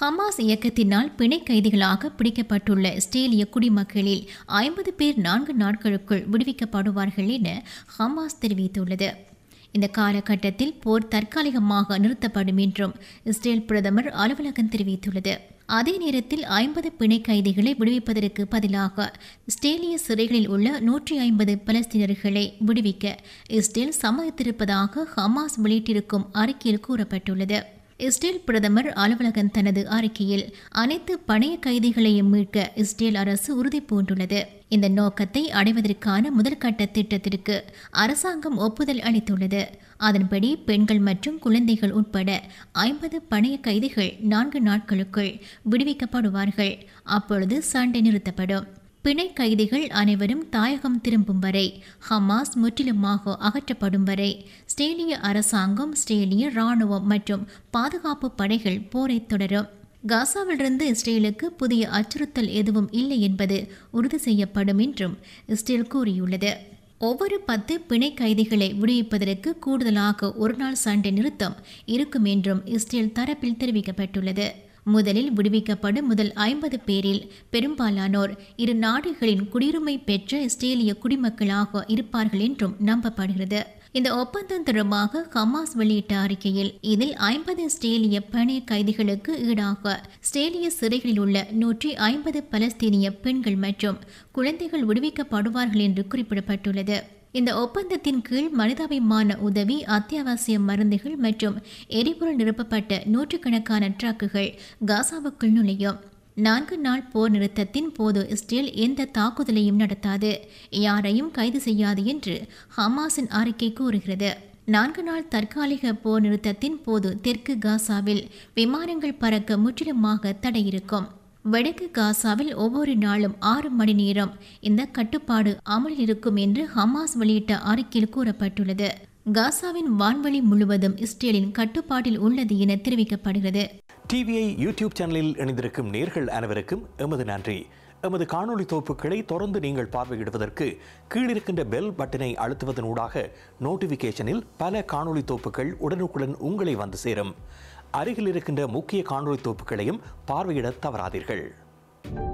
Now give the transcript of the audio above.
Hamas இயக்கத்தினால் பிணை கைதிகளாக பிடிக்கப்பட்டுள்ள ஸ்டேலிய குடிமக்களில் ஐம்பது பேர் நான்கு நாட்களுக்குள் விடுவிக்கப்படுவார்கள் என ஹமாஸ் தெரிவித்துள்ளது இந்த காலகட்டத்தில் போர் தற்காலிகமாக நிறுத்தப்படும் என்றும் இஸ்ரேல் பிரதமர் அலுவலகம் தெரிவித்துள்ளது அதே நேரத்தில் ஐம்பது பிணை கைதிகளை விடுவிப்பதற்கு பதிலாக இஸ்ரேலிய சிறைகளில் உள்ள நூற்றி ஐம்பது பலஸ்தீனர்களை விடுவிக்க இஸ்ரேல் சம்மதித்திருப்பதாக ஹமாஸ் வெளியிட்டிருக்கும் அறிக்கையில் கூறப்பட்டுள்ளது இஸ்ரேல் பிரதமர் அலுவலகம் தனது அறிக்கையில் அனைத்து பணைய கைதிகளையும் மீட்க இஸ்ரேல் அரசு உறுதி பூண்டுள்ளது இந்த நோக்கத்தை அடைவதற்கான முதற்கட்ட திட்டத்திற்கு அரசாங்கம் ஒப்புதல் அளித்துள்ளது அதன்படி பெண்கள் மற்றும் குழந்தைகள் உட்பட ஐம்பது பணைய கைதிகள் நான்கு நாட்களுக்குள் விடுவிக்கப்படுவார்கள் அப்பொழுது சண்டை நிறுத்தப்படும் பிணை கைதிகள் அனைவரும் தாயகம் திரும்பும் வரை ஹமாஸ் முற்றிலுமாக அகற்றப்படும் வரை ஸ்டேலிய அரசாங்கம் ஸ்டேலிய இராணுவம் மற்றும் பாதுகாப்பு படைகள் போரை தொடரும் காசாவிலிருந்து இஸ்ரேலுக்கு புதிய அச்சுறுத்தல் எதுவும் இல்லை என்பது உறுதி செய்யப்படும் என்றும் இஸ்ரேல் கூறியுள்ளது ஒவ்வொரு பத்து பிணை கைதிகளை விடுவிப்பதற்கு கூடுதலாக ஒருநாள் சண்டை நிறுத்தம் இருக்கும் என்றும் இஸ்ரேல் தரப்பில் தெரிவிக்கப்பட்டுள்ளது முதலில் விடுவிக்கப்படும் முதல் ஐம்பது பேரில் பெரும்பாலானோர் இரு நாடுகளின் குடியுரிமை பெற்ற இஸ்ரேலிய குடிமக்களாக இருப்பார்கள் என்றும் நம்பப்படுகிறது இந்த ஒப்பந்தம் தொடர்பாக ஹமாஸ் வெளியிட்ட அறிக்கையில் இதில் ஐம்பது ஸ்டேலிய பணி கைதிகளுக்கு ஈடாக ஸ்டேலிய சிறைகளில் உள்ள நூற்றி ஐம்பது பலஸ்தீனிய பெண்கள் மற்றும் குழந்தைகள் விடுவிக்கப்படுவார்கள் என்று குறிப்பிடப்பட்டுள்ளது இந்த ஒப்பந்தத்தின் கீழ் மனிதாபிமான உதவி அத்தியாவசிய மருந்துகள் மற்றும் எரிபொருள் நிரப்பப்பட்ட நூற்றுக்கணக்கான ட்ராக்குகள் காசாவுக்குள் நுழையும் நான்கு நாள் போர் நிறுத்தத்தின் போது இஸ்ரேல் எந்த தாக்குதலையும் நடத்தாது யாரையும் கைது செய்யாது என்று ஹமாஸின் அறிக்கை கூறுகிறது நான்கு நாள் தற்காலிக போர் நிறுத்தத்தின் போது தெற்கு காசாவில் விமானங்கள் பறக்க முற்றிலுமாக தடையிருக்கும் வடக்கு காசாவில் ஒவ்வொரு நாளும் ஆறு மணி நேரம் இந்த கட்டுப்பாடு அமல் இருக்கும் என்று ஹமாஸ் வெளியிட்ட அறிக்கையில் கூறப்பட்டுள்ளது காசாவின் வான்வழி முழுவதும் இஸ்ரேலின் கட்டுப்பாட்டில் உள்ளது என தெரிவிக்கப்படுகிறது டிவிஐ யூடியூப் சேனலில் இணைந்திருக்கும் நேர்கள் அனைவருக்கும் எமது நன்றி எமது காணொலி தொகுப்புகளை தொடர்ந்து நீங்கள் பார்வையிடுவதற்கு கீழிருக்கின்ற பெல் பட்டனை அழுத்துவதனூடாக நோட்டிபிகேஷனில் பல காணொலி தொகுப்புகள் உடனுக்குடன் உங்களை வந்து சேரும் அருகில் இருக்கின்ற முக்கிய காணொலி தொகுப்புகளையும் பார்வையிட தவறாதீர்கள்